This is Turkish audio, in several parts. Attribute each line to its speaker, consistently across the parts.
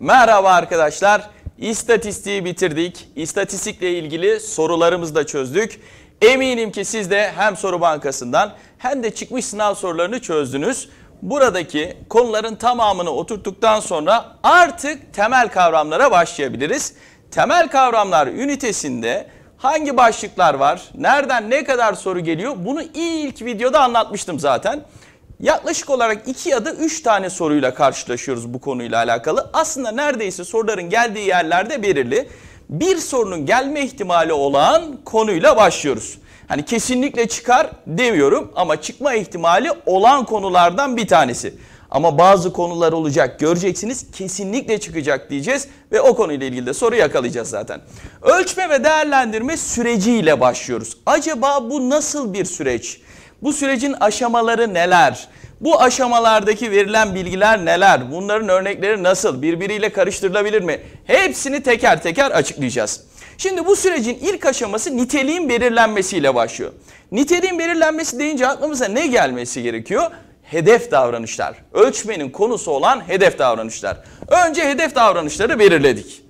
Speaker 1: Merhaba arkadaşlar. İstatistiği bitirdik. İstatistikle ilgili sorularımızı da çözdük. Eminim ki siz de hem soru bankasından hem de çıkmış sınav sorularını çözdünüz. Buradaki konuların tamamını oturttuktan sonra artık temel kavramlara başlayabiliriz. Temel kavramlar ünitesinde hangi başlıklar var, nereden ne kadar soru geliyor bunu ilk videoda anlatmıştım zaten. Yaklaşık olarak 2 ya da 3 tane soruyla karşılaşıyoruz bu konuyla alakalı. Aslında neredeyse soruların geldiği yerlerde belirli. Bir sorunun gelme ihtimali olan konuyla başlıyoruz. Hani kesinlikle çıkar demiyorum ama çıkma ihtimali olan konulardan bir tanesi. Ama bazı konular olacak göreceksiniz kesinlikle çıkacak diyeceğiz ve o konuyla ilgili de soru yakalayacağız zaten. Ölçme ve değerlendirme süreciyle başlıyoruz. Acaba bu nasıl bir süreç? Bu sürecin aşamaları neler? Bu aşamalardaki verilen bilgiler neler? Bunların örnekleri nasıl? Birbiriyle karıştırılabilir mi? Hepsini teker teker açıklayacağız. Şimdi bu sürecin ilk aşaması niteliğin belirlenmesiyle başlıyor. Niteliğin belirlenmesi deyince aklımıza ne gelmesi gerekiyor? Hedef davranışlar. Ölçmenin konusu olan hedef davranışlar. Önce hedef davranışları belirledik.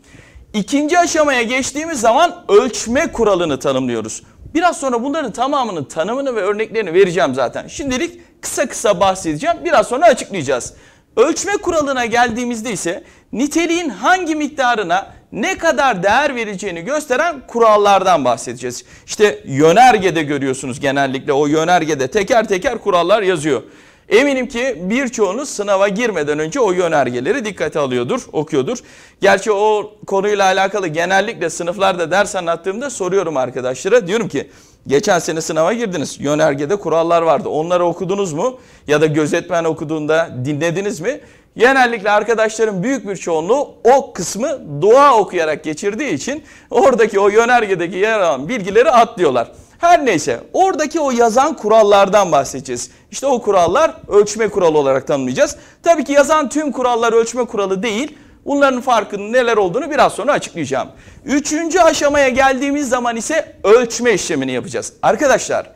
Speaker 1: İkinci aşamaya geçtiğimiz zaman ölçme kuralını tanımlıyoruz. Biraz sonra bunların tamamının tanımını ve örneklerini vereceğim zaten. Şimdilik kısa kısa bahsedeceğim. Biraz sonra açıklayacağız. Ölçme kuralına geldiğimizde ise niteliğin hangi miktarına ne kadar değer vereceğini gösteren kurallardan bahsedeceğiz. İşte yönergede görüyorsunuz genellikle o yönergede teker teker kurallar yazıyor. Eminim ki birçoğunuz sınava girmeden önce o yönergeleri dikkate alıyordur, okuyordur. Gerçi o konuyla alakalı genellikle sınıflarda ders anlattığımda soruyorum arkadaşlara. Diyorum ki geçen sene sınava girdiniz. Yönergede kurallar vardı. Onları okudunuz mu? Ya da gözetmen okuduğunda dinlediniz mi? Genellikle arkadaşların büyük bir çoğunluğu o kısmı dua okuyarak geçirdiği için oradaki o yönergedeki yer alan bilgileri atlıyorlar. Her neyse oradaki o yazan kurallardan bahsedeceğiz. İşte o kurallar ölçme kuralı olarak tanımlayacağız. Tabii ki yazan tüm kurallar ölçme kuralı değil. Bunların farkının neler olduğunu biraz sonra açıklayacağım. Üçüncü aşamaya geldiğimiz zaman ise ölçme işlemini yapacağız. Arkadaşlar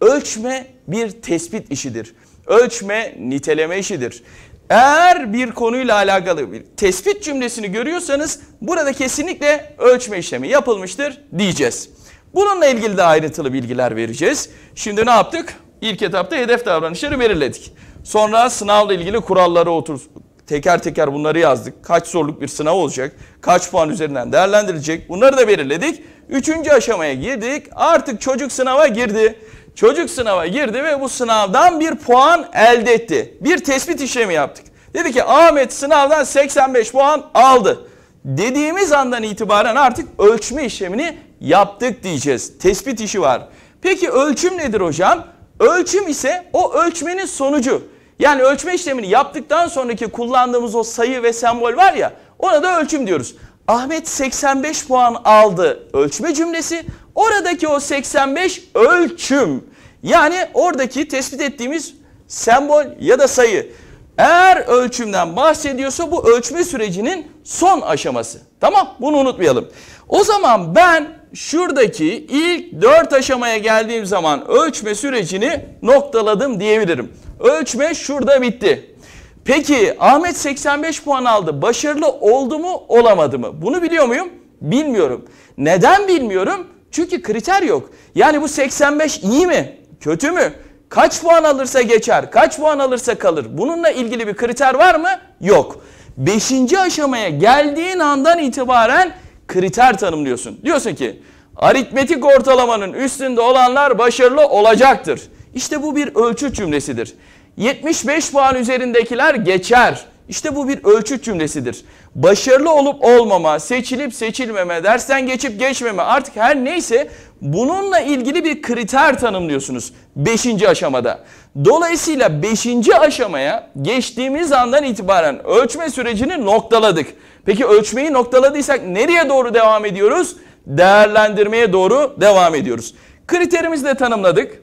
Speaker 1: ölçme bir tespit işidir. Ölçme niteleme işidir. Eğer bir konuyla alakalı bir tespit cümlesini görüyorsanız burada kesinlikle ölçme işlemi yapılmıştır diyeceğiz. Bununla ilgili de ayrıntılı bilgiler vereceğiz. Şimdi ne yaptık? İlk etapta hedef davranışları belirledik. Sonra sınavla ilgili kuralları otur teker teker bunları yazdık. Kaç zorluk bir sınav olacak, kaç puan üzerinden değerlendirilecek bunları da belirledik. Üçüncü aşamaya girdik. Artık çocuk sınava girdi. Çocuk sınava girdi ve bu sınavdan bir puan elde etti. Bir tespit işlemi yaptık. Dedi ki Ahmet sınavdan 85 puan aldı. Dediğimiz andan itibaren artık ölçme işlemini yaptık diyeceğiz. Tespit işi var. Peki ölçüm nedir hocam? Ölçüm ise o ölçmenin sonucu. Yani ölçme işlemini yaptıktan sonraki kullandığımız o sayı ve sembol var ya ona da ölçüm diyoruz. Ahmet 85 puan aldı ölçme cümlesi. Oradaki o 85 ölçüm. Yani oradaki tespit ettiğimiz sembol ya da sayı. Eğer ölçümden bahsediyorsa bu ölçme sürecinin son aşaması. Tamam bunu unutmayalım. O zaman ben şuradaki ilk 4 aşamaya geldiğim zaman ölçme sürecini noktaladım diyebilirim. Ölçme şurada bitti. Peki Ahmet 85 puan aldı. Başarılı oldu mu olamadı mı? Bunu biliyor muyum? Bilmiyorum. Neden bilmiyorum? Çünkü kriter yok. Yani bu 85 iyi mi? Kötü mü? Kaç puan alırsa geçer, kaç puan alırsa kalır. Bununla ilgili bir kriter var mı? Yok. Beşinci aşamaya geldiğin andan itibaren kriter tanımlıyorsun. Diyorsun ki aritmetik ortalamanın üstünde olanlar başarılı olacaktır. İşte bu bir ölçü cümlesidir. 75 puan üzerindekiler geçer. İşte bu bir ölçü cümlesidir. Başarılı olup olmama, seçilip seçilmeme, dersten geçip geçmeme artık her neyse bununla ilgili bir kriter tanımlıyorsunuz 5. aşamada. Dolayısıyla 5. aşamaya geçtiğimiz andan itibaren ölçme sürecini noktaladık. Peki ölçmeyi noktaladıysak nereye doğru devam ediyoruz? Değerlendirmeye doğru devam ediyoruz. Kriterimizi de tanımladık.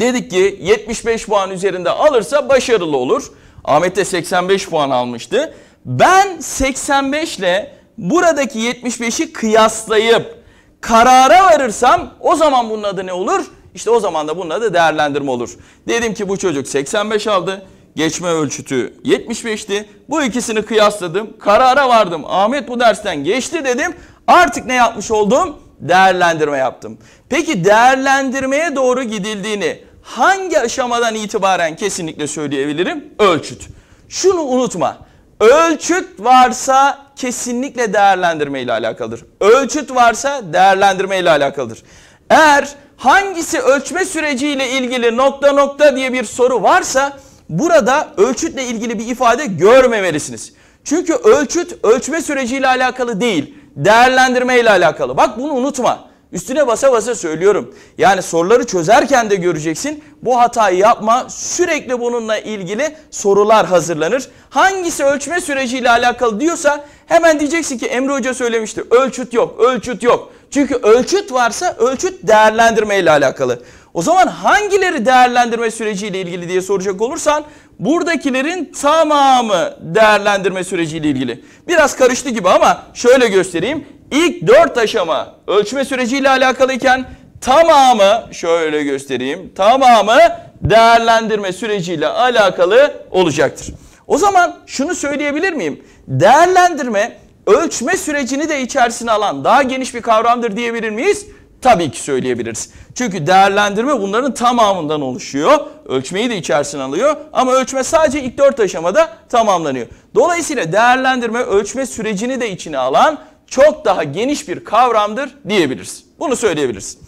Speaker 1: Dedik ki 75 puan üzerinde alırsa başarılı olur. Ahmet de 85 puan almıştı. Ben 85 ile buradaki 75'i kıyaslayıp karara varırsam o zaman bunun adı ne olur? İşte o zaman da bununla da değerlendirme olur. Dedim ki bu çocuk 85 aldı. Geçme ölçütü 75'ti. Bu ikisini kıyasladım. Karara vardım. Ahmet bu dersten geçti dedim. Artık ne yapmış oldum? Değerlendirme yaptım. Peki değerlendirmeye doğru gidildiğini hangi aşamadan itibaren kesinlikle söyleyebilirim? Ölçüt. Şunu unutma. Ölçüt varsa kesinlikle değerlendirme ile alakalıdır. Ölçüt varsa değerlendirme ile alakalıdır. Eğer hangisi ölçme süreciyle ilgili nokta nokta diye bir soru varsa burada ölçütle ilgili bir ifade görmemelisiniz. Çünkü ölçüt ölçme süreciyle alakalı değil, değerlendirme ile alakalı. Bak bunu unutma. Üstüne basa basa söylüyorum. Yani soruları çözerken de göreceksin. Bu hatayı yapma. Sürekli bununla ilgili sorular hazırlanır. Hangisi ölçme süreciyle alakalı diyorsa hemen diyeceksin ki Emre Hoca söylemişti. Ölçüt yok, ölçüt yok. Çünkü ölçüt varsa ölçüt değerlendirme ile alakalı. O zaman hangileri değerlendirme süreciyle ilgili diye soracak olursan buradakilerin tamamı değerlendirme süreciyle ilgili. Biraz karıştı gibi ama şöyle göstereyim. İlk dört aşama ölçme süreciyle alakalıyken tamamı şöyle göstereyim. Tamamı değerlendirme süreciyle alakalı olacaktır. O zaman şunu söyleyebilir miyim? Değerlendirme ölçme sürecini de içerisine alan daha geniş bir kavramdır diyebilir miyiz? Tabii ki söyleyebiliriz. Çünkü değerlendirme bunların tamamından oluşuyor. Ölçmeyi de içerisine alıyor ama ölçme sadece ilk dört aşamada tamamlanıyor. Dolayısıyla değerlendirme ölçme sürecini de içine alan çok daha geniş bir kavramdır diyebiliriz. Bunu söyleyebiliriz.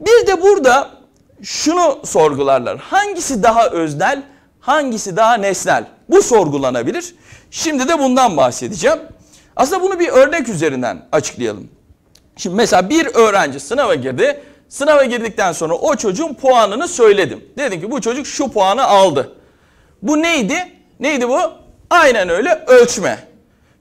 Speaker 1: Bir de burada şunu sorgularlar. Hangisi daha öznel, hangisi daha nesnel? Bu sorgulanabilir. Şimdi de bundan bahsedeceğim. Aslında bunu bir örnek üzerinden açıklayalım. Şimdi mesela bir öğrenci sınava girdi. Sınava girdikten sonra o çocuğun puanını söyledim. Dedim ki bu çocuk şu puanı aldı. Bu neydi? Neydi bu? Aynen öyle ölçme.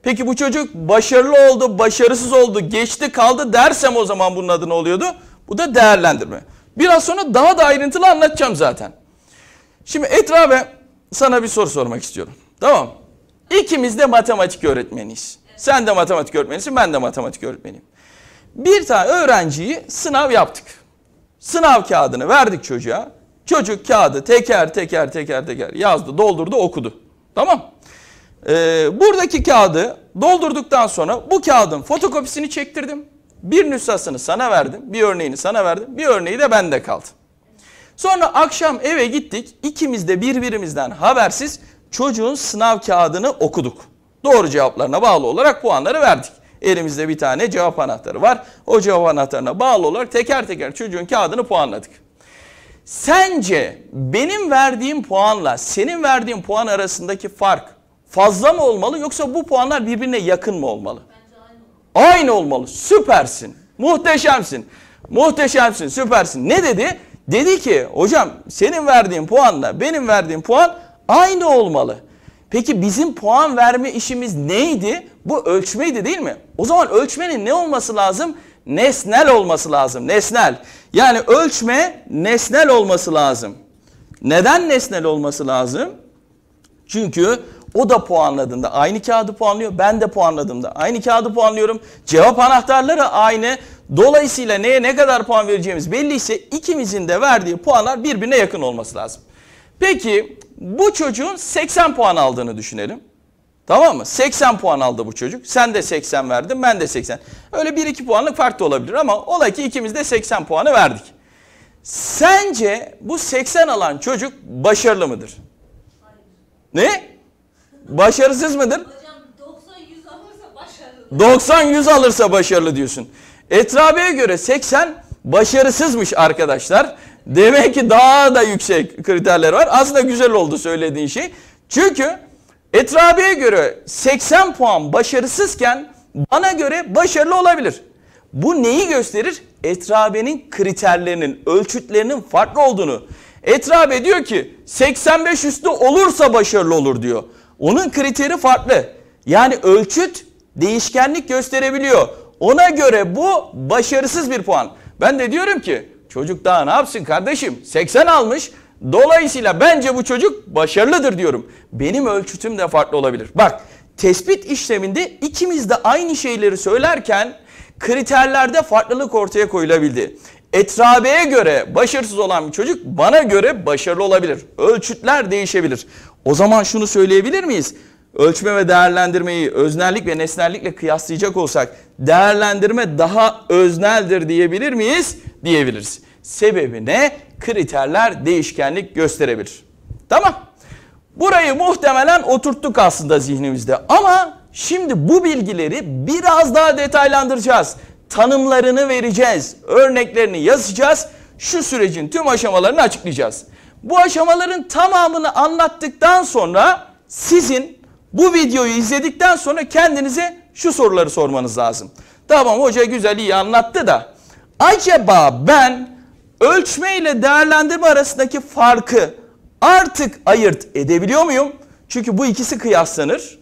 Speaker 1: Peki bu çocuk başarılı oldu, başarısız oldu, geçti kaldı dersem o zaman bunun adı ne oluyordu? Bu da değerlendirme. Biraz sonra daha da ayrıntılı anlatacağım zaten. Şimdi Etra sana bir soru sormak istiyorum. Tamam. İkimiz de matematik öğretmeniyiz. Sen de matematik öğretmenisin, ben de matematik öğretmeniyim. Bir tane öğrenciyi sınav yaptık. Sınav kağıdını verdik çocuğa. Çocuk kağıdı teker teker teker teker yazdı, doldurdu, okudu. Tamam. E, buradaki kağıdı doldurduktan sonra bu kağıdın fotokopisini çektirdim. Bir nüshasını sana verdim. Bir örneğini sana verdim. Bir örneği de bende kaldı. Sonra akşam eve gittik. İkimiz de birbirimizden habersiz çocuğun sınav kağıdını okuduk. Doğru cevaplarına bağlı olarak puanları verdik. Elimizde bir tane cevap anahtarı var. O cevap anahtarına bağlı olarak teker teker çocuğun kağıdını puanladık. Sence benim verdiğim puanla senin verdiğin puan arasındaki fark fazla mı olmalı yoksa bu puanlar birbirine yakın mı olmalı? Aynı. aynı olmalı. Süpersin. Muhteşemsin. Muhteşemsin, süpersin. Ne dedi? Dedi ki hocam senin verdiğin puanla benim verdiğim puan aynı olmalı. Peki bizim puan verme işimiz neydi? Bu ölçmeydi değil mi? O zaman ölçmenin ne olması lazım? Nesnel olması lazım. Nesnel. Yani ölçme nesnel olması lazım. Neden nesnel olması lazım? Çünkü o da puanladığında aynı kağıdı puanlıyor. Ben de puanladığımda aynı kağıdı puanlıyorum. Cevap anahtarları aynı. Dolayısıyla neye ne kadar puan vereceğimiz belli ise ikimizin de verdiği puanlar birbirine yakın olması lazım. Peki bu çocuğun 80 puan aldığını düşünelim. Tamam mı? 80 puan aldı bu çocuk. Sen de 80 verdin, ben de 80. Öyle 1-2 puanlık fark da olabilir ama ola ki ikimiz de 80 puanı verdik. Sence bu 80 alan çocuk başarılı mıdır? Hayır. Ne? Başarısız mıdır? Hocam 90-100 alırsa başarılı diyorsun. Etrabi'ye göre 80 başarısızmış arkadaşlar. Demek ki daha da yüksek kriterler var. Aslında güzel oldu söylediğin şey. Çünkü Etrabi'ye göre 80 puan başarısızken bana göre başarılı olabilir. Bu neyi gösterir? Etrabenin kriterlerinin, ölçütlerinin farklı olduğunu. Etrabe diyor ki 85 üstü olursa başarılı olur diyor. Onun kriteri farklı. Yani ölçüt değişkenlik gösterebiliyor. Ona göre bu başarısız bir puan. Ben de diyorum ki çocuk daha ne yapsın kardeşim? 80 almış. Dolayısıyla bence bu çocuk başarılıdır diyorum. Benim ölçütüm de farklı olabilir. Bak tespit işleminde ikimiz de aynı şeyleri söylerken kriterlerde farklılık ortaya koyulabildi. Etrabeye göre başarısız olan bir çocuk bana göre başarılı olabilir. Ölçütler değişebilir. O zaman şunu söyleyebilir miyiz? Ölçme ve değerlendirmeyi öznellik ve nesnellikle kıyaslayacak olsak değerlendirme daha özneldir diyebilir miyiz? Diyebiliriz. Sebebi ne? Kriterler değişkenlik gösterebilir. Tamam. Burayı muhtemelen oturttuk aslında zihnimizde ama şimdi bu bilgileri biraz daha detaylandıracağız. Tanımlarını vereceğiz, örneklerini yazacağız, şu sürecin tüm aşamalarını açıklayacağız. Bu aşamaların tamamını anlattıktan sonra sizin bu videoyu izledikten sonra kendinize şu soruları sormanız lazım. Tamam hoca güzel iyi anlattı da acaba ben ölçme ile değerlendirme arasındaki farkı artık ayırt edebiliyor muyum? Çünkü bu ikisi kıyaslanır.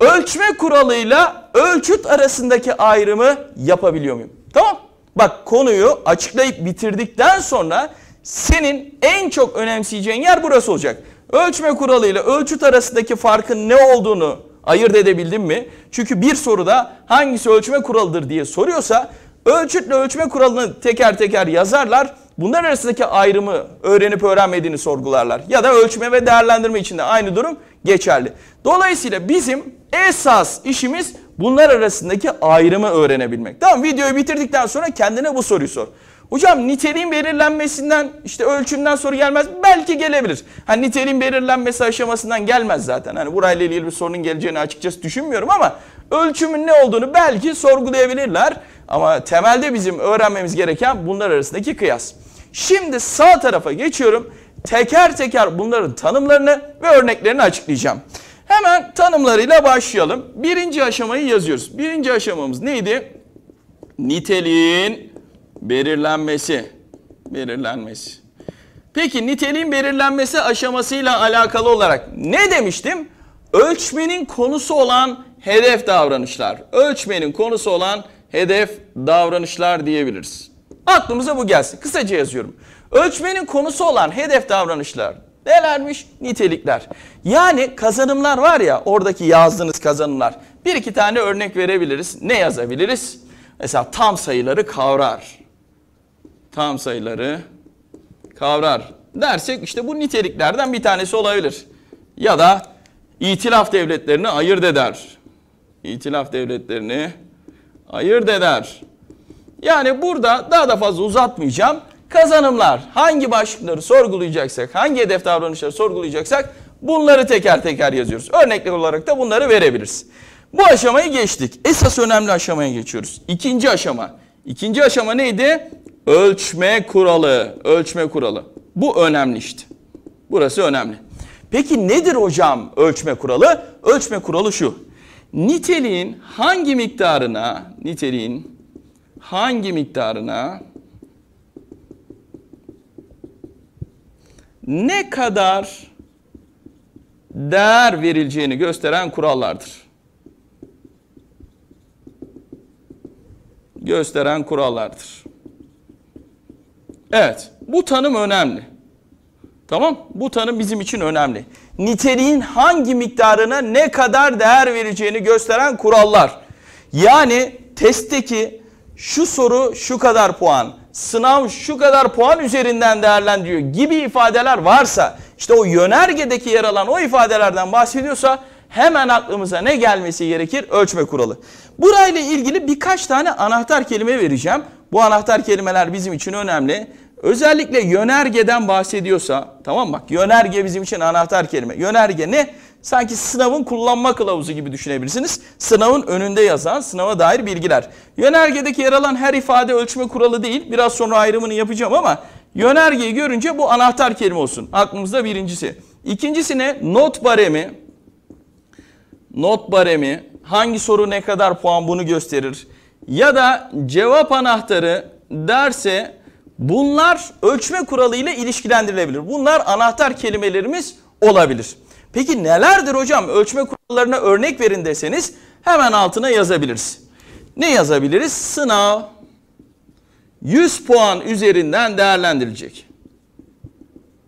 Speaker 1: Ölçme kuralıyla ölçüt arasındaki ayrımı yapabiliyor muyum? Tamam. Bak konuyu açıklayıp bitirdikten sonra senin en çok önemseyeceğin yer burası olacak. Ölçme kuralı ile ölçüt arasındaki farkın ne olduğunu ayırt edebildin mi? Çünkü bir soruda hangisi ölçme kuralıdır diye soruyorsa ölçütle ölçme kuralını teker teker yazarlar. Bunlar arasındaki ayrımı öğrenip öğrenmediğini sorgularlar. Ya da ölçme ve değerlendirme için de aynı durum geçerli. Dolayısıyla bizim esas işimiz bunlar arasındaki ayrımı öğrenebilmek. Tamam videoyu bitirdikten sonra kendine bu soruyu sor. Hocam niteliğin belirlenmesinden işte ölçümden soru gelmez. Belki gelebilir. Hani niteliğin belirlenmesi aşamasından gelmez zaten. Hani burayla ilgili bir sorunun geleceğini açıkçası düşünmüyorum ama ölçümün ne olduğunu belki sorgulayabilirler. Ama temelde bizim öğrenmemiz gereken bunlar arasındaki kıyas. Şimdi sağ tarafa geçiyorum. Teker teker bunların tanımlarını ve örneklerini açıklayacağım. Hemen tanımlarıyla başlayalım. Birinci aşamayı yazıyoruz. Birinci aşamamız neydi? Niteliğin belirlenmesi, belirlenmesi. Peki niteliğin belirlenmesi aşamasıyla alakalı olarak ne demiştim? Ölçmenin konusu olan hedef davranışlar. Ölçmenin konusu olan hedef davranışlar diyebiliriz. Aklımıza bu gelsin. Kısaca yazıyorum. Ölçmenin konusu olan hedef davranışlar nelermiş? Nitelikler. Yani kazanımlar var ya oradaki yazdığınız kazanımlar. Bir iki tane örnek verebiliriz. Ne yazabiliriz? Mesela tam sayıları kavrar tam sayıları kavrar dersek işte bu niteliklerden bir tanesi olabilir. Ya da itilaf devletlerini ayırt eder. İtilaf devletlerini ayırt eder. Yani burada daha da fazla uzatmayacağım. Kazanımlar hangi başlıkları sorgulayacaksak, hangi hedef davranışları sorgulayacaksak bunları teker teker yazıyoruz. Örnekler olarak da bunları verebiliriz. Bu aşamayı geçtik. Esas önemli aşamaya geçiyoruz. İkinci aşama. İkinci aşama neydi? Ölçme kuralı, ölçme kuralı. Bu önemli işte. Burası önemli. Peki nedir hocam ölçme kuralı? Ölçme kuralı şu. Niteliğin hangi miktarına, niteliğin hangi miktarına ne kadar değer verileceğini gösteren kurallardır. Gösteren kurallardır. Evet, bu tanım önemli. Tamam, bu tanım bizim için önemli. Niteliğin hangi miktarına ne kadar değer vereceğini gösteren kurallar. Yani testteki şu soru şu kadar puan, sınav şu kadar puan üzerinden değerlendiriyor gibi ifadeler varsa, işte o yönergedeki yer alan o ifadelerden bahsediyorsa hemen aklımıza ne gelmesi gerekir? Ölçme kuralı. Burayla ilgili birkaç tane anahtar kelime vereceğim. Bu anahtar kelimeler bizim için önemli. Özellikle yönergeden bahsediyorsa tamam bak yönerge bizim için anahtar kelime. Yönerge ne? Sanki sınavın kullanma kılavuzu gibi düşünebilirsiniz. Sınavın önünde yazan sınava dair bilgiler. Yönergedeki yer alan her ifade ölçme kuralı değil. Biraz sonra ayrımını yapacağım ama yönergeyi görünce bu anahtar kelime olsun. Aklımızda birincisi. İkincisi ne? Not baremi. Not baremi. Hangi soru ne kadar puan bunu gösterir. Ya da cevap anahtarı derse Bunlar ölçme kuralı ile ilişkilendirilebilir. Bunlar anahtar kelimelerimiz olabilir. Peki nelerdir hocam? Ölçme kurallarına örnek verin deseniz hemen altına yazabiliriz. Ne yazabiliriz? Sınav 100 puan üzerinden değerlendirilecek.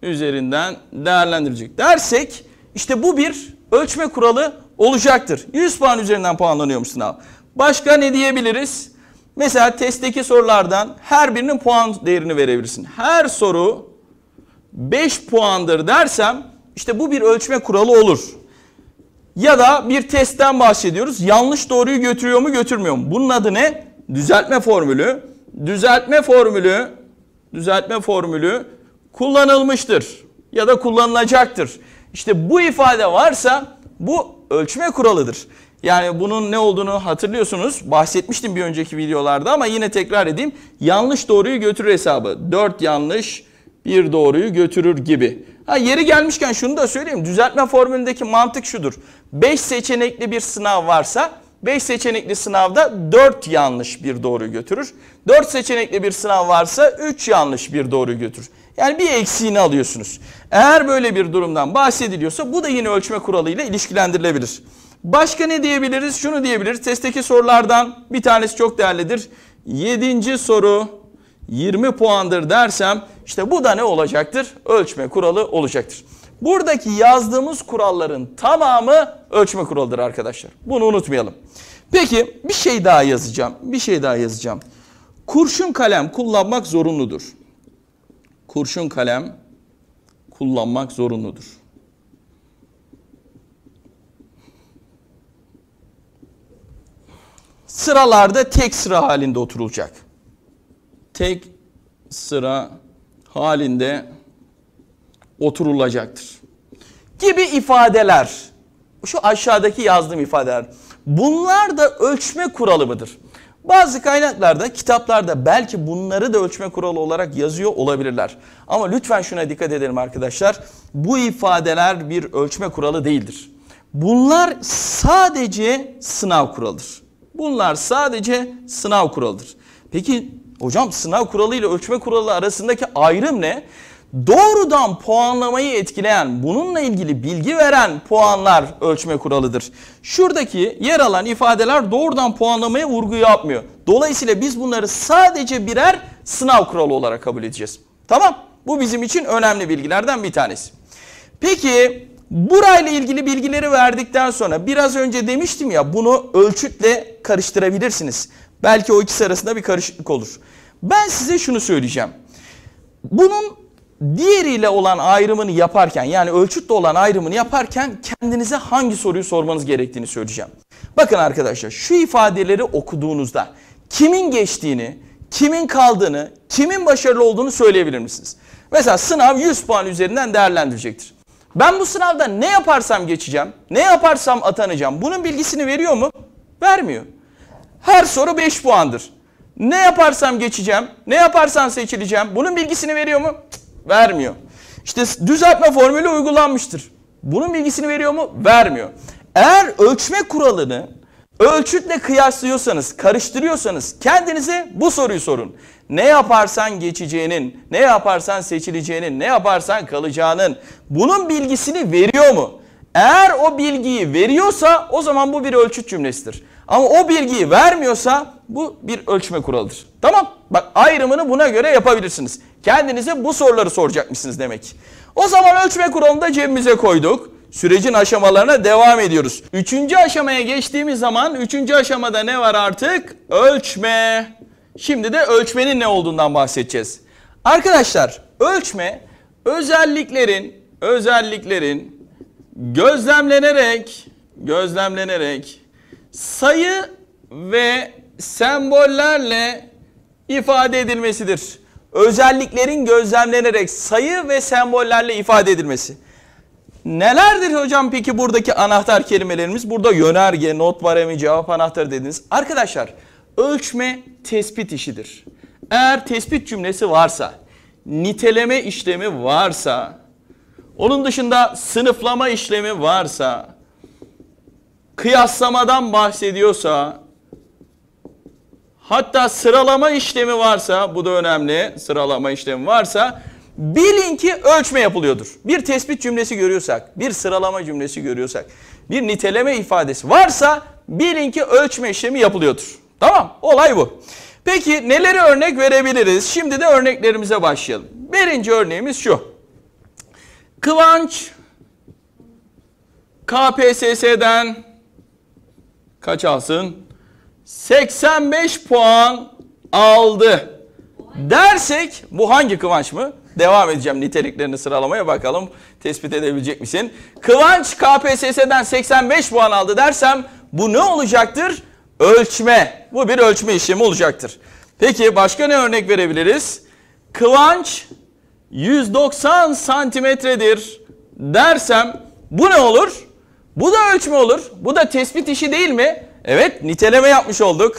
Speaker 1: Üzerinden değerlendirilecek dersek işte bu bir ölçme kuralı olacaktır. 100 puan üzerinden puanlanıyormuş sınav. Başka ne diyebiliriz? Mesela testteki sorulardan her birinin puan değerini verebilirsin. Her soru 5 puandır dersem işte bu bir ölçme kuralı olur. Ya da bir testten bahsediyoruz. Yanlış doğruyu götürüyor mu götürmüyor mu? Bunun adı ne? Düzeltme formülü. Düzeltme formülü düzeltme formülü kullanılmıştır ya da kullanılacaktır. İşte bu ifade varsa bu ölçme kuralıdır. Yani bunun ne olduğunu hatırlıyorsunuz. Bahsetmiştim bir önceki videolarda ama yine tekrar edeyim. Yanlış doğruyu götürür hesabı. 4 yanlış bir doğruyu götürür gibi. Ha yeri gelmişken şunu da söyleyeyim. Düzeltme formülündeki mantık şudur. 5 seçenekli bir sınav varsa 5 seçenekli sınavda 4 yanlış bir doğruyu götürür. 4 seçenekli bir sınav varsa 3 yanlış bir doğruyu götürür. Yani bir eksiğini alıyorsunuz. Eğer böyle bir durumdan bahsediliyorsa bu da yine ölçme kuralıyla ilişkilendirilebilir. Başka ne diyebiliriz? Şunu diyebiliriz. Testteki sorulardan bir tanesi çok değerlidir. 7. soru 20 puandır dersem işte bu da ne olacaktır? Ölçme kuralı olacaktır. Buradaki yazdığımız kuralların tamamı ölçme kuralıdır arkadaşlar. Bunu unutmayalım. Peki bir şey daha yazacağım. Bir şey daha yazacağım. Kurşun kalem kullanmak zorunludur. Kurşun kalem kullanmak zorunludur. sıralarda tek sıra halinde oturulacak. Tek sıra halinde oturulacaktır. Gibi ifadeler. Şu aşağıdaki yazdığım ifadeler. Bunlar da ölçme kuralı mıdır? Bazı kaynaklarda, kitaplarda belki bunları da ölçme kuralı olarak yazıyor olabilirler. Ama lütfen şuna dikkat edelim arkadaşlar. Bu ifadeler bir ölçme kuralı değildir. Bunlar sadece sınav kuralıdır. Bunlar sadece sınav kuralıdır. Peki hocam sınav kuralı ile ölçme kuralı arasındaki ayrım ne? Doğrudan puanlamayı etkileyen, bununla ilgili bilgi veren puanlar ölçme kuralıdır. Şuradaki yer alan ifadeler doğrudan puanlamaya vurgu yapmıyor. Dolayısıyla biz bunları sadece birer sınav kuralı olarak kabul edeceğiz. Tamam? Bu bizim için önemli bilgilerden bir tanesi. Peki Burayla ilgili bilgileri verdikten sonra biraz önce demiştim ya bunu ölçütle karıştırabilirsiniz. Belki o ikisi arasında bir karışıklık olur. Ben size şunu söyleyeceğim. Bunun diğeriyle olan ayrımını yaparken yani ölçütle olan ayrımını yaparken kendinize hangi soruyu sormanız gerektiğini söyleyeceğim. Bakın arkadaşlar şu ifadeleri okuduğunuzda kimin geçtiğini, kimin kaldığını, kimin başarılı olduğunu söyleyebilir misiniz? Mesela sınav 100 puan üzerinden değerlendirecektir. Ben bu sınavda ne yaparsam geçeceğim, ne yaparsam atanacağım. Bunun bilgisini veriyor mu? Vermiyor. Her soru 5 puandır. Ne yaparsam geçeceğim, ne yaparsam seçileceğim. Bunun bilgisini veriyor mu? vermiyor. İşte düzeltme formülü uygulanmıştır. Bunun bilgisini veriyor mu? Vermiyor. Eğer ölçme kuralını ölçütle kıyaslıyorsanız, karıştırıyorsanız kendinize bu soruyu sorun. Ne yaparsan geçeceğinin, ne yaparsan seçileceğinin, ne yaparsan kalacağının bunun bilgisini veriyor mu? Eğer o bilgiyi veriyorsa o zaman bu bir ölçüt cümlesidir. Ama o bilgiyi vermiyorsa bu bir ölçme kuralıdır. Tamam bak ayrımını buna göre yapabilirsiniz. Kendinize bu soruları soracakmışsınız demek. O zaman ölçme kuralını da cebimize koyduk sürecin aşamalarına devam ediyoruz. Üçüncü aşamaya geçtiğimiz zaman üçüncü aşamada ne var artık? Ölçme. Şimdi de ölçmenin ne olduğundan bahsedeceğiz. Arkadaşlar ölçme özelliklerin özelliklerin gözlemlenerek gözlemlenerek sayı ve sembollerle ifade edilmesidir. Özelliklerin gözlemlenerek sayı ve sembollerle ifade edilmesi. Nelerdir hocam peki buradaki anahtar kelimelerimiz? Burada yönerge, not baremi, cevap anahtarı dediniz. Arkadaşlar ölçme tespit işidir. Eğer tespit cümlesi varsa, niteleme işlemi varsa, onun dışında sınıflama işlemi varsa, kıyaslamadan bahsediyorsa, hatta sıralama işlemi varsa, bu da önemli, sıralama işlemi varsa Bilin ki ölçme yapılıyordur. Bir tespit cümlesi görüyorsak, bir sıralama cümlesi görüyorsak, bir niteleme ifadesi varsa bilin ki ölçme işlemi yapılıyordur. Tamam olay bu. Peki neleri örnek verebiliriz? Şimdi de örneklerimize başlayalım. Birinci örneğimiz şu. Kıvanç KPSS'den kaç alsın? 85 puan aldı. Dersek bu hangi Kıvanç mı? Devam edeceğim niteliklerini sıralamaya bakalım tespit edebilecek misin? Kıvanç KPSS'den 85 puan aldı dersem bu ne olacaktır? Ölçme. Bu bir ölçme işlemi olacaktır. Peki başka ne örnek verebiliriz? Kıvanç 190 santimetredir dersem bu ne olur? Bu da ölçme olur. Bu da tespit işi değil mi? Evet niteleme yapmış olduk.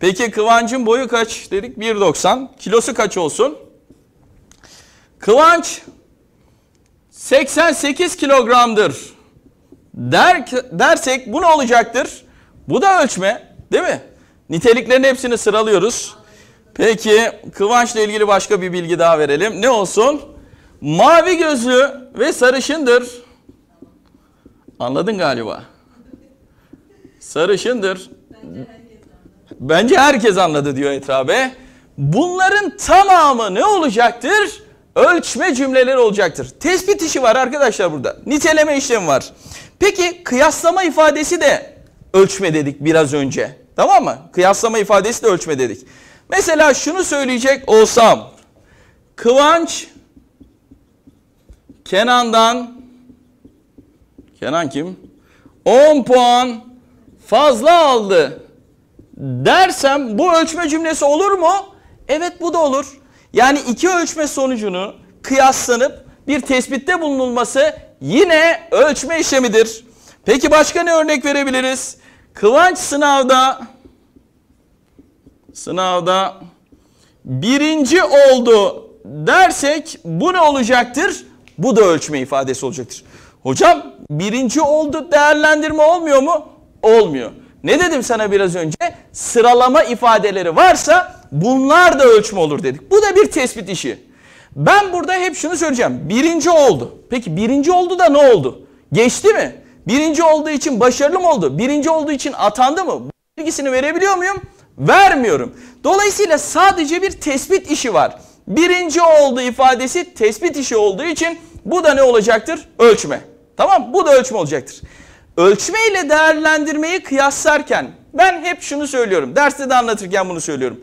Speaker 1: Peki Kıvanç'ın boyu kaç dedik? 1.90. Kilosu kaç olsun? Kıvanç 88 kilogramdır der, dersek bu ne olacaktır? Bu da ölçme değil mi? Niteliklerin hepsini sıralıyoruz. Peki Kıvanç'la ilgili başka bir bilgi daha verelim. Ne olsun? Mavi gözlü ve sarışındır. Anladın galiba. Sarışındır. Bence herkes anladı diyor Etrabe. Bunların tamamı ne olacaktır? ölçme cümleleri olacaktır. Tespit işi var arkadaşlar burada. Niteleme işlemi var. Peki kıyaslama ifadesi de ölçme dedik biraz önce. Tamam mı? Kıyaslama ifadesi de ölçme dedik. Mesela şunu söyleyecek olsam. Kıvanç Kenan'dan Kenan kim? 10 puan fazla aldı dersem bu ölçme cümlesi olur mu? Evet bu da olur. Yani iki ölçme sonucunu kıyaslanıp bir tespitte bulunulması yine ölçme işlemidir. Peki başka ne örnek verebiliriz? Kıvanç sınavda sınavda birinci oldu dersek bu ne olacaktır? Bu da ölçme ifadesi olacaktır. Hocam birinci oldu değerlendirme olmuyor mu? Olmuyor. Ne dedim sana biraz önce? Sıralama ifadeleri varsa Bunlar da ölçme olur dedik. Bu da bir tespit işi. Ben burada hep şunu söyleyeceğim. Birinci oldu. Peki birinci oldu da ne oldu? Geçti mi? Birinci olduğu için başarılı mı oldu? Birinci olduğu için atandı mı? Bilgisini verebiliyor muyum? Vermiyorum. Dolayısıyla sadece bir tespit işi var. Birinci oldu ifadesi tespit işi olduğu için bu da ne olacaktır? Ölçme. Tamam Bu da ölçme olacaktır. Ölçme ile değerlendirmeyi kıyaslarken ben hep şunu söylüyorum. Derste de anlatırken bunu söylüyorum.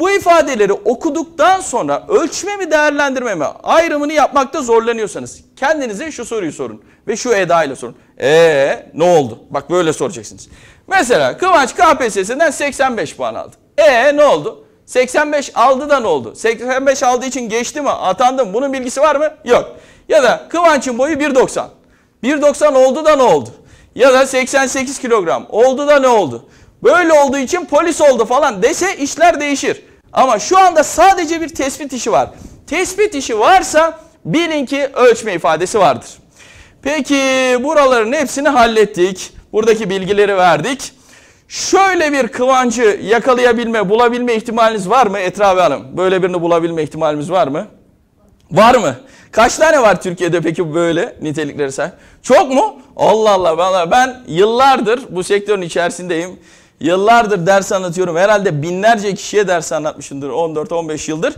Speaker 1: Bu ifadeleri okuduktan sonra ölçme mi değerlendirme mi ayrımını yapmakta zorlanıyorsanız kendinize şu soruyu sorun ve şu edayla sorun. Ee ne oldu? Bak böyle soracaksınız. Mesela Kıvanç KPSS'den 85 puan aldı. Ee ne oldu? 85 aldı da ne oldu? 85 aldığı için geçti mi? Atandı mı? Bunun bilgisi var mı? Yok. Ya da Kıvanç'ın boyu 1.90. 1.90 oldu da ne oldu? Ya da 88 kilogram oldu da ne oldu? Böyle olduğu için polis oldu falan dese işler değişir. Ama şu anda sadece bir tespit işi var. Tespit işi varsa bilin ki ölçme ifadesi vardır. Peki buraların hepsini hallettik. Buradaki bilgileri verdik. Şöyle bir kıvancı yakalayabilme, bulabilme ihtimaliniz var mı Etravi Hanım? Böyle birini bulabilme ihtimalimiz var mı? Var mı? Kaç tane var Türkiye'de peki böyle nitelikleri sahip? Çok mu? Allah Allah. ben yıllardır bu sektörün içerisindeyim. Yıllardır ders anlatıyorum. Herhalde binlerce kişiye ders anlatmışımdır 14-15 yıldır.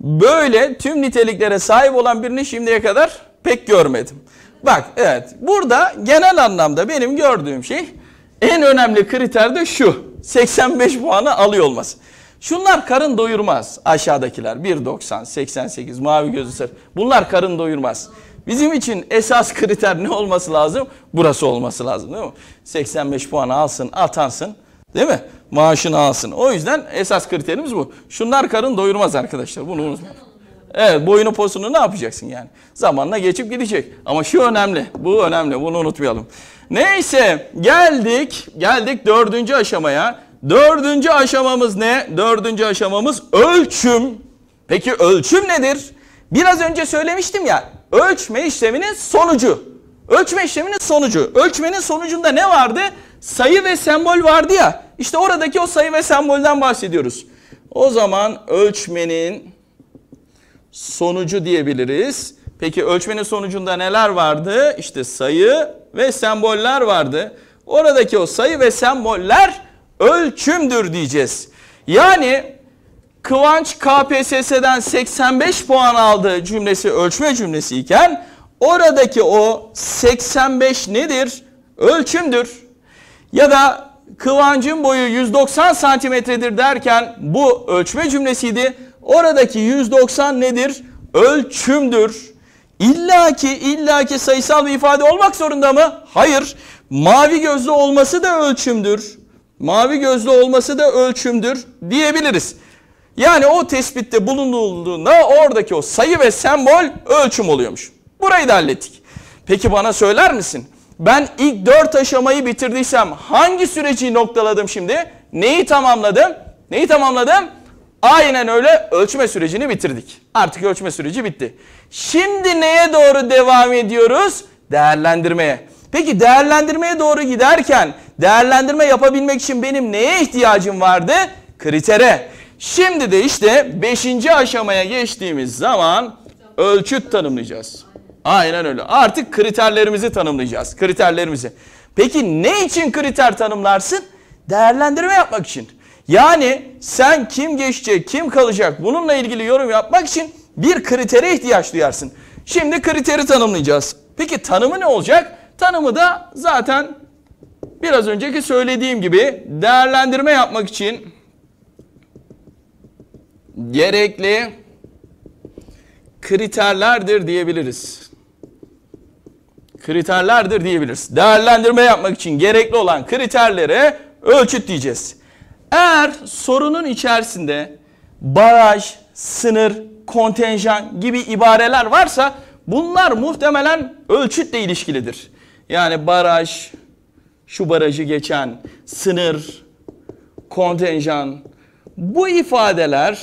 Speaker 1: Böyle tüm niteliklere sahip olan birini şimdiye kadar pek görmedim. Bak evet burada genel anlamda benim gördüğüm şey en önemli kriter de şu. 85 puanı alıyor olması. Şunlar karın doyurmaz aşağıdakiler 1.90, 88, mavi gözü sarı. Bunlar karın doyurmaz. Bizim için esas kriter ne olması lazım? Burası olması lazım değil mi? 85 puanı alsın, atansın. Değil mi? Maaşını alsın. O yüzden esas kriterimiz bu. Şunlar karın doyurmaz arkadaşlar. Bunu unutmayın. Evet boyunu posunu ne yapacaksın yani? Zamanla geçip gidecek. Ama şu önemli. Bu önemli. Bunu unutmayalım. Neyse geldik. Geldik dördüncü aşamaya. Dördüncü aşamamız ne? Dördüncü aşamamız ölçüm. Peki ölçüm nedir? Biraz önce söylemiştim ya. Ölçme işleminin sonucu. Ölçme işleminin sonucu. Ölçmenin sonucunda ne vardı? Ne vardı? sayı ve sembol vardı ya. İşte oradaki o sayı ve sembolden bahsediyoruz. O zaman ölçmenin sonucu diyebiliriz. Peki ölçmenin sonucunda neler vardı? İşte sayı ve semboller vardı. Oradaki o sayı ve semboller ölçümdür diyeceğiz. Yani Kıvanç KPSS'den 85 puan aldı cümlesi ölçme cümlesi iken oradaki o 85 nedir? Ölçümdür. Ya da Kıvancın boyu 190 santimetredir derken bu ölçme cümlesiydi. Oradaki 190 nedir? Ölçümdür. İlla ki, illa ki sayısal bir ifade olmak zorunda mı? Hayır. Mavi gözlü olması da ölçümdür. Mavi gözlü olması da ölçümdür diyebiliriz. Yani o tespitte bulunulduğunda oradaki o sayı ve sembol ölçüm oluyormuş. Burayı da hallettik. Peki bana söyler misin? ben ilk dört aşamayı bitirdiysem hangi süreci noktaladım şimdi? Neyi tamamladım? Neyi tamamladım? Aynen öyle ölçme sürecini bitirdik. Artık ölçme süreci bitti. Şimdi neye doğru devam ediyoruz? Değerlendirmeye. Peki değerlendirmeye doğru giderken değerlendirme yapabilmek için benim neye ihtiyacım vardı? Kritere. Şimdi de işte 5. aşamaya geçtiğimiz zaman ölçüt tanımlayacağız. Aynen öyle. Artık kriterlerimizi tanımlayacağız. Kriterlerimizi. Peki ne için kriter tanımlarsın? Değerlendirme yapmak için. Yani sen kim geçecek, kim kalacak bununla ilgili yorum yapmak için bir kritere ihtiyaç duyarsın. Şimdi kriteri tanımlayacağız. Peki tanımı ne olacak? Tanımı da zaten biraz önceki söylediğim gibi değerlendirme yapmak için gerekli kriterlerdir diyebiliriz kriterlerdir diyebiliriz. Değerlendirme yapmak için gerekli olan kriterlere ölçüt diyeceğiz. Eğer sorunun içerisinde baraj, sınır, kontenjan gibi ibareler varsa bunlar muhtemelen ölçütle ilişkilidir. Yani baraj, şu barajı geçen, sınır, kontenjan bu ifadeler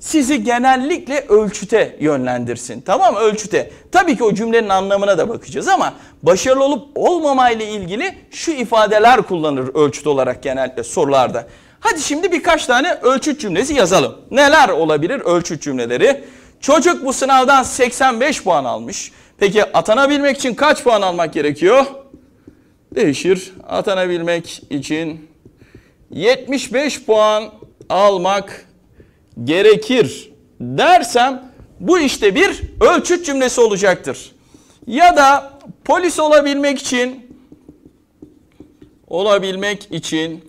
Speaker 1: sizi genellikle ölçüte yönlendirsin. Tamam ölçüte. Tabii ki o cümlenin anlamına da bakacağız ama başarılı olup olmamayla ilgili şu ifadeler kullanır ölçüt olarak genellikle sorularda. Hadi şimdi birkaç tane ölçüt cümlesi yazalım. Neler olabilir ölçüt cümleleri? Çocuk bu sınavdan 85 puan almış. Peki atanabilmek için kaç puan almak gerekiyor? Değişir. Atanabilmek için 75 puan almak gerekir dersem bu işte bir ölçüt cümlesi olacaktır. Ya da polis olabilmek için olabilmek için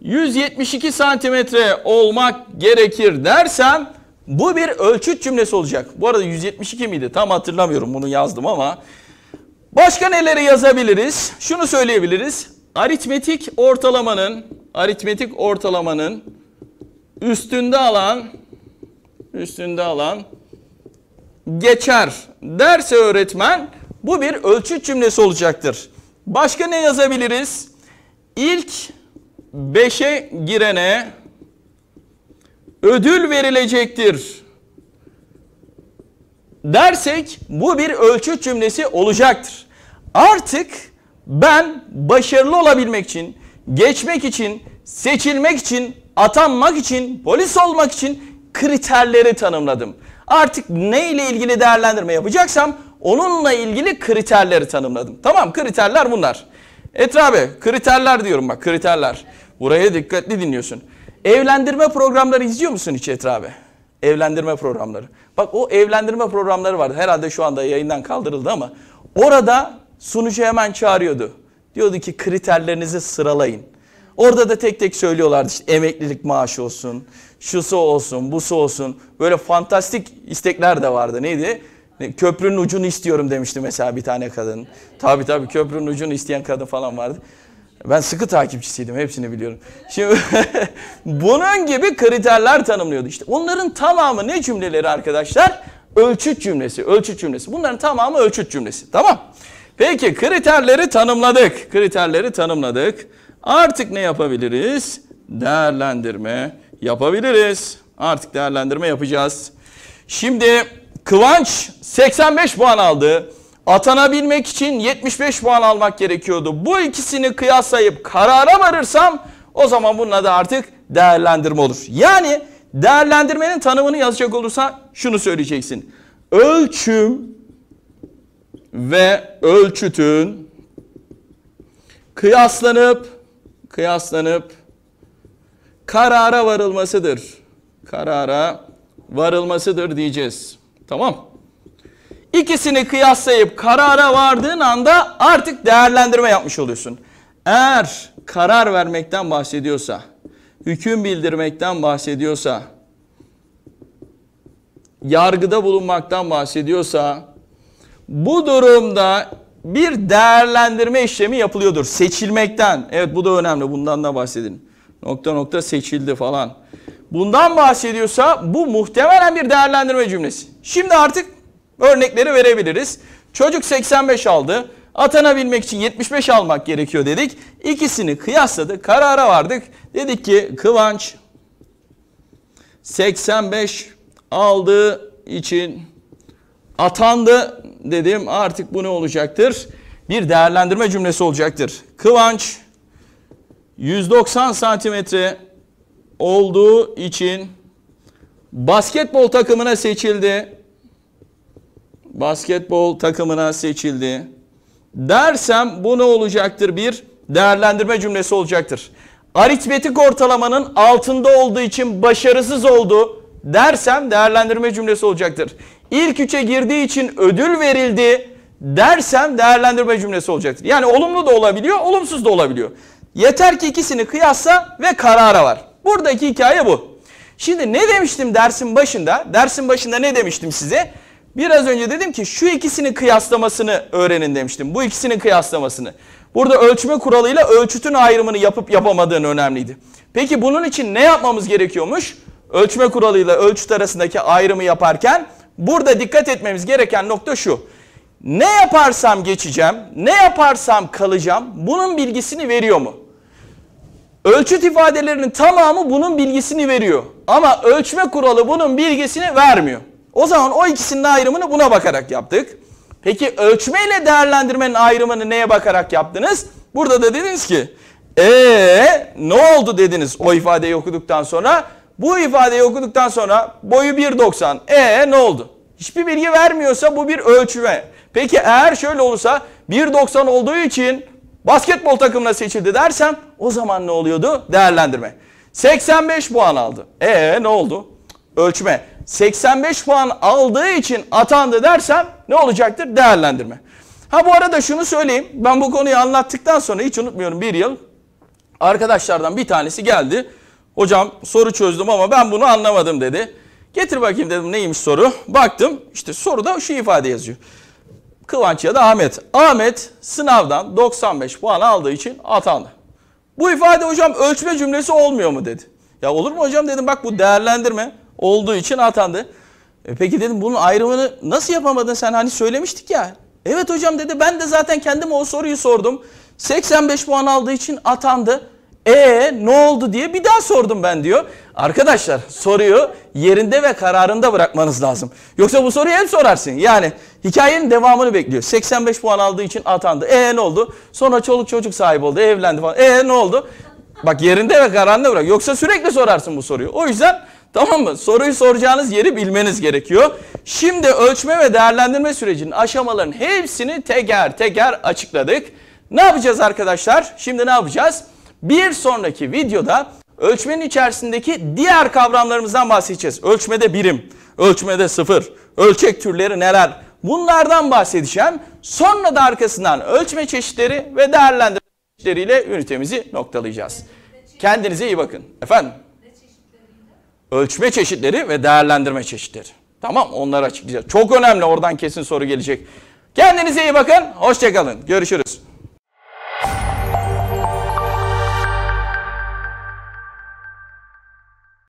Speaker 1: 172 santimetre olmak gerekir dersem bu bir ölçüt cümlesi olacak. Bu arada 172 miydi? Tam hatırlamıyorum bunu yazdım ama. Başka neleri yazabiliriz? Şunu söyleyebiliriz. Aritmetik ortalamanın aritmetik ortalamanın üstünde alan üstünde alan geçer derse öğretmen bu bir ölçü cümlesi olacaktır. Başka ne yazabiliriz? İlk 5'e girene ödül verilecektir dersek bu bir ölçü cümlesi olacaktır. Artık ben başarılı olabilmek için, geçmek için, seçilmek için atanmak için, polis olmak için kriterleri tanımladım. Artık neyle ilgili değerlendirme yapacaksam onunla ilgili kriterleri tanımladım. Tamam kriterler bunlar. Etra abi kriterler diyorum bak kriterler. Buraya dikkatli dinliyorsun. Evlendirme programları izliyor musun hiç Etra abi? Evlendirme programları. Bak o evlendirme programları vardı. Herhalde şu anda yayından kaldırıldı ama orada sunucu hemen çağırıyordu. Diyordu ki kriterlerinizi sıralayın. Orada da tek tek söylüyorlardı işte emeklilik maaşı olsun, şusu olsun, busu olsun. Böyle fantastik istekler de vardı. Neydi? Köprünün ucunu istiyorum demişti mesela bir tane kadın. Tabii tabii köprünün ucunu isteyen kadın falan vardı. Ben sıkı takipçisiydim hepsini biliyorum. Şimdi bunun gibi kriterler tanımlıyordu işte. Onların tamamı ne cümleleri arkadaşlar? Ölçüt cümlesi, ölçüt cümlesi. Bunların tamamı ölçüt cümlesi. Tamam. Peki kriterleri tanımladık. Kriterleri tanımladık. Artık ne yapabiliriz? Değerlendirme yapabiliriz. Artık değerlendirme yapacağız. Şimdi Kıvanç 85 puan aldı. Atanabilmek için 75 puan almak gerekiyordu. Bu ikisini kıyaslayıp karara varırsam o zaman bununla da artık değerlendirme olur. Yani değerlendirmenin tanımını yazacak olursa şunu söyleyeceksin. Ölçüm ve ölçütün kıyaslanıp kıyaslanıp karara varılmasıdır. Karara varılmasıdır diyeceğiz. Tamam. İkisini kıyaslayıp karara vardığın anda artık değerlendirme yapmış oluyorsun. Eğer karar vermekten bahsediyorsa, hüküm bildirmekten bahsediyorsa, yargıda bulunmaktan bahsediyorsa bu durumda bir değerlendirme işlemi yapılıyordur. Seçilmekten. Evet bu da önemli. Bundan da bahsedin. Nokta nokta seçildi falan. Bundan bahsediyorsa bu muhtemelen bir değerlendirme cümlesi. Şimdi artık örnekleri verebiliriz. Çocuk 85 aldı. Atanabilmek için 75 almak gerekiyor dedik. İkisini kıyasladık. Karara vardık. Dedik ki Kıvanç 85 aldığı için atandı dedim artık bu ne olacaktır? Bir değerlendirme cümlesi olacaktır. Kıvanç 190 santimetre olduğu için basketbol takımına seçildi. Basketbol takımına seçildi. Dersem bu ne olacaktır? Bir değerlendirme cümlesi olacaktır. Aritmetik ortalamanın altında olduğu için başarısız oldu dersem değerlendirme cümlesi olacaktır ilk üçe girdiği için ödül verildi dersem değerlendirme cümlesi olacaktır. Yani olumlu da olabiliyor, olumsuz da olabiliyor. Yeter ki ikisini kıyasla ve karara var. Buradaki hikaye bu. Şimdi ne demiştim dersin başında? Dersin başında ne demiştim size? Biraz önce dedim ki şu ikisini kıyaslamasını öğrenin demiştim. Bu ikisinin kıyaslamasını. Burada ölçme kuralıyla ölçütün ayrımını yapıp yapamadığın önemliydi. Peki bunun için ne yapmamız gerekiyormuş? Ölçme kuralıyla ölçüt arasındaki ayrımı yaparken Burada dikkat etmemiz gereken nokta şu. Ne yaparsam geçeceğim, ne yaparsam kalacağım bunun bilgisini veriyor mu? Ölçüt ifadelerinin tamamı bunun bilgisini veriyor. Ama ölçme kuralı bunun bilgisini vermiyor. O zaman o ikisinin ayrımını buna bakarak yaptık. Peki ölçme ile değerlendirmenin ayrımını neye bakarak yaptınız? Burada da dediniz ki ee ne oldu dediniz o ifadeyi okuduktan sonra bu ifadeyi okuduktan sonra boyu 1.90. E ne oldu? Hiçbir bilgi vermiyorsa bu bir ölçüme. Peki eğer şöyle olursa 1.90 olduğu için basketbol takımına seçildi dersen o zaman ne oluyordu? Değerlendirme. 85 puan aldı. E ne oldu? Ölçme. 85 puan aldığı için atandı dersem ne olacaktır? Değerlendirme. Ha bu arada şunu söyleyeyim. Ben bu konuyu anlattıktan sonra hiç unutmuyorum bir yıl arkadaşlardan bir tanesi geldi. Hocam soru çözdüm ama ben bunu anlamadım dedi. Getir bakayım dedim neymiş soru. Baktım işte soruda şu ifade yazıyor. Kıvanç ya da Ahmet. Ahmet sınavdan 95 puan aldığı için atandı. Bu ifade hocam ölçme cümlesi olmuyor mu dedi. Ya olur mu hocam dedim bak bu değerlendirme olduğu için atandı. E peki dedim bunun ayrımını nasıl yapamadın sen hani söylemiştik ya. Evet hocam dedi ben de zaten kendime o soruyu sordum. 85 puan aldığı için atandı. E ne oldu diye bir daha sordum ben diyor. Arkadaşlar soruyu yerinde ve kararında bırakmanız lazım. Yoksa bu soruyu hep sorarsın. Yani hikayenin devamını bekliyor. 85 puan aldığı için atandı. E ne oldu? Sonra çoluk çocuk sahibi oldu. Evlendi falan. E ne oldu? Bak yerinde ve kararında bırak. Yoksa sürekli sorarsın bu soruyu. O yüzden tamam mı? Soruyu soracağınız yeri bilmeniz gerekiyor. Şimdi ölçme ve değerlendirme sürecinin aşamalarının hepsini teker teker açıkladık. Ne yapacağız arkadaşlar? Şimdi ne yapacağız? Bir sonraki videoda ölçmenin içerisindeki diğer kavramlarımızdan bahsedeceğiz. Ölçmede birim, ölçmede sıfır, ölçek türleri neler? Bunlardan bahsedeceğim. Sonra da arkasından ölçme çeşitleri ve değerlendirme çeşitleriyle ünitemizi noktalayacağız. Kendinize iyi bakın. Efendim? Ölçme çeşitleri ve değerlendirme çeşitleri. Tamam onlar açıklayacağız. Çok önemli oradan kesin soru gelecek. Kendinize iyi bakın. Hoşçakalın. Görüşürüz.